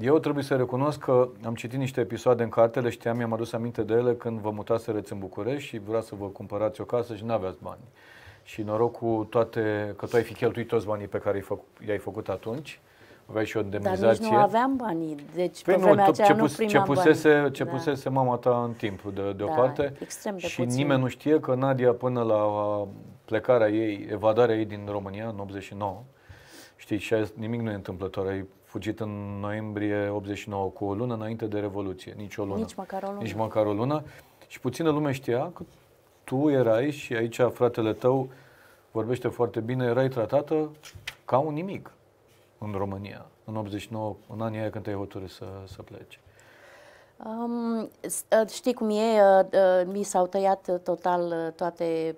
Eu trebuie să recunosc că am citit niște episoade în cartele, știam, mi-am adus aminte de ele când vă mutasereți în București și vrea să vă cumpărați o casă și nu aveați bani. Și noroc cu toate, că tu ai fi cheltuit toți banii pe care i-ai făcut atunci aveai și o indemnizație. Dar nici nu aveam banii, deci păi pe nu, tot, aceea ce, pus, nu ce pusese, banii. Ce da. pusese mama ta în timp de, de da, o parte de și puțin. nimeni nu știe că Nadia până la plecarea ei, evadarea ei din România în 89, știi, și azi nimic nu e întâmplător. Ai fugit în noiembrie 89 cu o lună înainte de Revoluție, nici o lună. Nici măcar o lună. Nici măcar o lună. Și puțină lume știa că tu erai și aici fratele tău vorbește foarte bine, erai tratată ca un nimic în România, în 89, în anii aia când te-ai hotărât să, să pleci. Um, uh, știi cum e, uh, uh, mi s-au tăiat total toate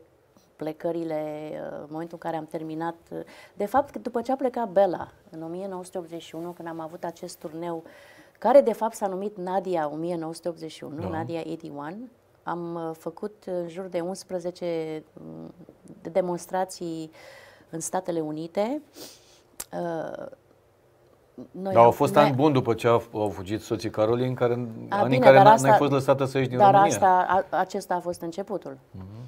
plecările, uh, în momentul în care am terminat, uh, de fapt după ce a plecat Bela, în 1981, când am avut acest turneu, care de fapt s-a numit Nadia 1981, da. Nadia 81, am uh, făcut în jur de 11 mm, demonstrații în Statele Unite. Noi dar au fost ne... ani buni după ce au, fugit soții Carolin, care, a, bine, în care n-ai fost lăsată să ieși din dar România. Dar asta, a, acesta a fost începutul. Mm-hmm.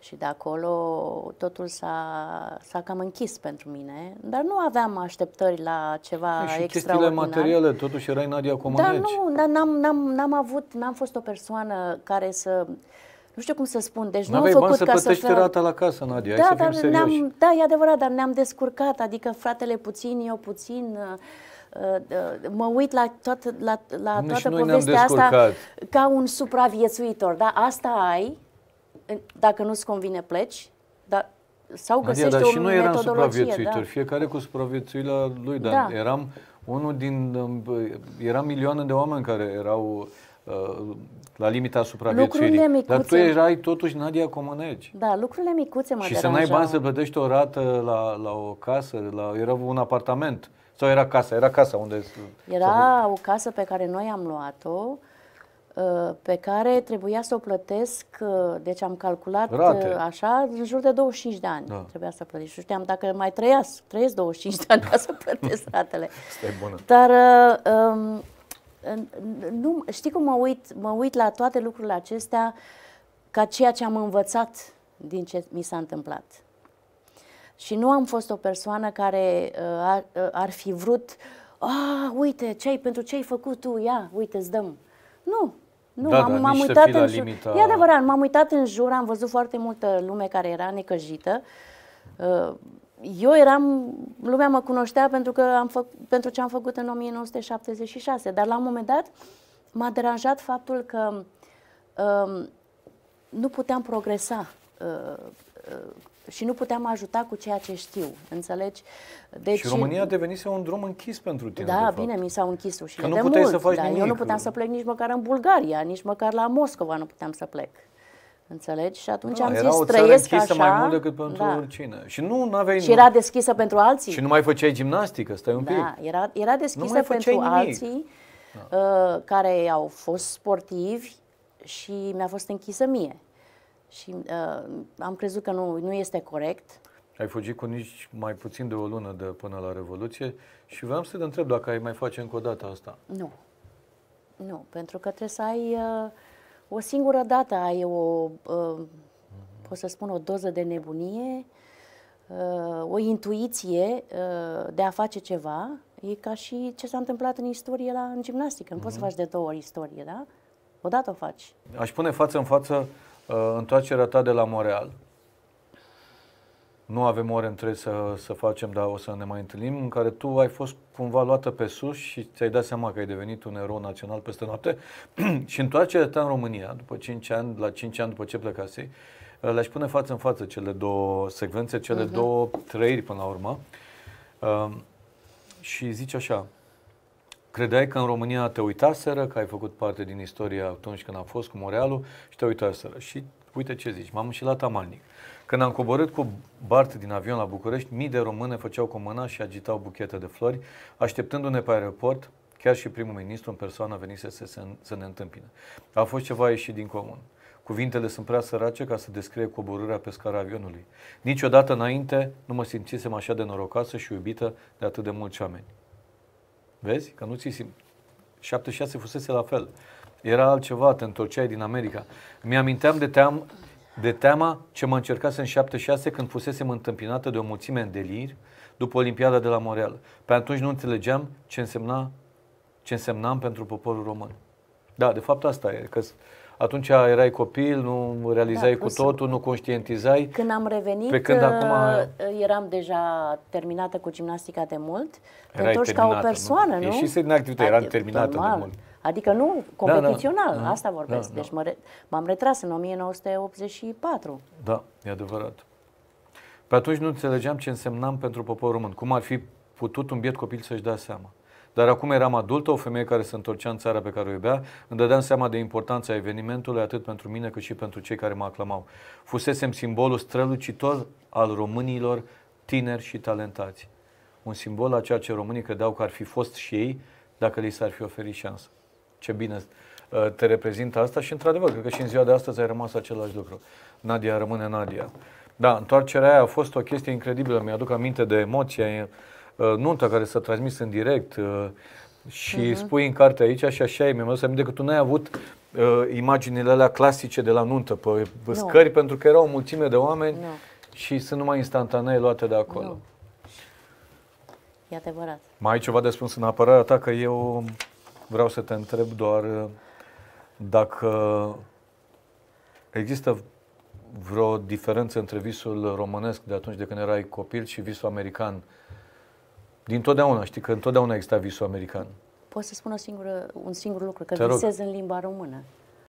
Și de acolo totul s-a, s-a cam închis pentru mine, dar nu aveam așteptări la ceva și extraordinar. Și chestiile materiale, totuși erai Nadia Comăneci. Da, dar nu, dar n-am, n-am, n-am avut, n-am fost o persoană care să nu știu cum să spun, deci N-aveai nu am făcut bani ca să plătești să rata la casă, Nadia, da, Hai să dar fim ne-am, Da, e adevărat, dar ne-am descurcat, adică fratele puțin, eu puțin, uh, uh, mă uit la, toată, la, la toată povestea asta ca un supraviețuitor, da? Asta ai, dacă nu-ți convine pleci, dar sau găsești Nadia, dar și noi eram da. supraviețuitori, da. fiecare cu supraviețuirea lui, dar da. eram unul din, era milioane de oameni care erau uh, la limita supraviețuirii. dar tu erai totuși Nadia Comăneci. Da, lucrurile micuțe mă Și să n-ai bani să plătești o rată la, la o casă, la, era un apartament. Sau era casa, era casa unde... Era o casă pe care noi am luat-o, Uh, pe care trebuia să o plătesc, uh, deci am calculat uh, Rate. așa, în jur de 25 de ani da. trebuia să plătesc. Și știam dacă mai trăiesc, trăiesc 25 de ani ca să plătesc ratele. bună. Dar um, nu, știi cum mă uit, mă uit la toate lucrurile acestea ca ceea ce am învățat din ce mi s-a întâmplat. Și nu am fost o persoană care ar, ar fi vrut, a, ah, uite, ce ai, pentru ce ai făcut tu, ia, uite, îți dăm. Nu, nu, da, am, da, am uitat în jur. Limita... E adevărat, m-am uitat în jur, am văzut foarte multă lume care era necăjită. Uh, eu eram, lumea mă cunoștea pentru, că am fă, pentru ce am făcut în 1976, dar la un moment dat m-a deranjat faptul că um, nu puteam progresa uh, uh, și nu puteam ajuta cu ceea ce știu, înțelegi? Deci, și România devenise un drum închis pentru tine, Da, bine, mi s-au închis ușile Că nu de puteai mult, să faci nimic. Eu nu puteam să plec nici măcar în Bulgaria, nici măcar la Moscova nu puteam să plec. Înțelegi? Și atunci da, am zis, trăiesc așa. mai mult decât pentru da. oricine. Și nu aveai... Și era deschisă pentru alții. Și nu mai făceai gimnastică, stai un da, pic. Era, era deschisă pentru nimic. alții da. uh, care au fost sportivi și mi-a fost închisă mie și uh, am crezut că nu, nu este corect. Ai fugit cu nici mai puțin de o lună de până la Revoluție și vreau să te întreb dacă ai mai face încă o dată asta. Nu. Nu, pentru că trebuie să ai uh, o singură dată, ai o, uh, uh-huh. pot să spun, o doză de nebunie, uh, o intuiție uh, de a face ceva. E ca și ce s-a întâmplat în istorie la, în gimnastică. Nu uh-huh. poți să mhm. faci de două ori istorie, da? Odată o faci. Aș pune față în față uh, Uh, întoarcerea ta de la Montreal. Nu avem ore între să, să facem, dar o să ne mai întâlnim, în care tu ai fost cumva luată pe sus și ți-ai dat seama că ai devenit un erou național peste noapte și întoarcerea ta în România, după 5 ani, la 5 ani după ce plecasei, uh, le-aș pune față în față cele două secvențe, cele uh-huh. două trăiri până la urmă. Uh, și zici așa, Credeai că în România te uitaseră, că ai făcut parte din istoria atunci când a fost cu Morealu și te uitaseră. Și uite ce zici, m-am la Tamalnic. Când am coborât cu Bart din avion la București, mii de române făceau cu mâna și agitau buchete de flori, așteptându-ne pe aeroport, chiar și primul ministru în persoană venise să, se, să ne întâmpine. A fost ceva ieșit din comun. Cuvintele sunt prea sărace ca să descrie coborârea pe scara avionului. Niciodată înainte nu mă simțisem așa de norocasă și iubită de atât de mulți oameni. Vezi? Că nu ți simt. 76 fusese la fel. Era altceva, te întorceai din America. Mi-aminteam de, team, de teama ce mă încercase în 76 când fusesem întâmpinată de o mulțime în delir după Olimpiada de la Montreal. Pe atunci nu înțelegeam ce însemna ce însemnam pentru poporul român. Da, de fapt asta e, că atunci erai copil, nu realizai da, cu totul, nu conștientizai. Când am revenit, pe când acum... Uh, eram deja terminată cu gimnastica de mult, Erai întorci ca o persoană, nu? nu? Ieșise din activitate, eram adică, terminată normal. de mult. Adică nu competițional, da, da, mm. asta vorbesc. Da, deci da. Deci mă, m-am retras în 1984. Da, e adevărat. Pe atunci nu înțelegeam ce însemnam pentru poporul român. Cum ar fi putut un biet copil să-și dea seama. Dar acum eram adultă, o femeie care se întorcea în țara pe care o iubea, îmi dădeam seama de importanța evenimentului atât pentru mine cât și pentru cei care mă aclamau. Fusesem simbolul strălucitor al românilor tineri și talentați. Un simbol a ceea ce românii credeau că ar fi fost și ei dacă li s-ar fi oferit șansă. Ce bine uh, te reprezintă asta și într-adevăr, cred că și în ziua de astăzi ai rămas același lucru. Nadia rămâne Nadia. Da, întoarcerea aia a fost o chestie incredibilă. Mi-aduc aminte de emoția Uh, nunta care s-a transmis în direct uh, și uh-huh. spui în carte aici și așa e, mi-am adus aminte că tu n-ai avut uh, imaginile alea clasice de la nuntă pe, pe scări pentru că erau o mulțime de oameni nu. și sunt numai instantanee luate de acolo. Nu. E adevărat. Mai ai ceva de spus în apărarea ta? Că eu vreau să te întreb doar uh, dacă există vreo diferență între visul românesc de atunci de când erai copil și visul american uh, din totdeauna, știi că întotdeauna exista visul american. Pot să spun o singură, un singur lucru, că Te visez rog. în limba română.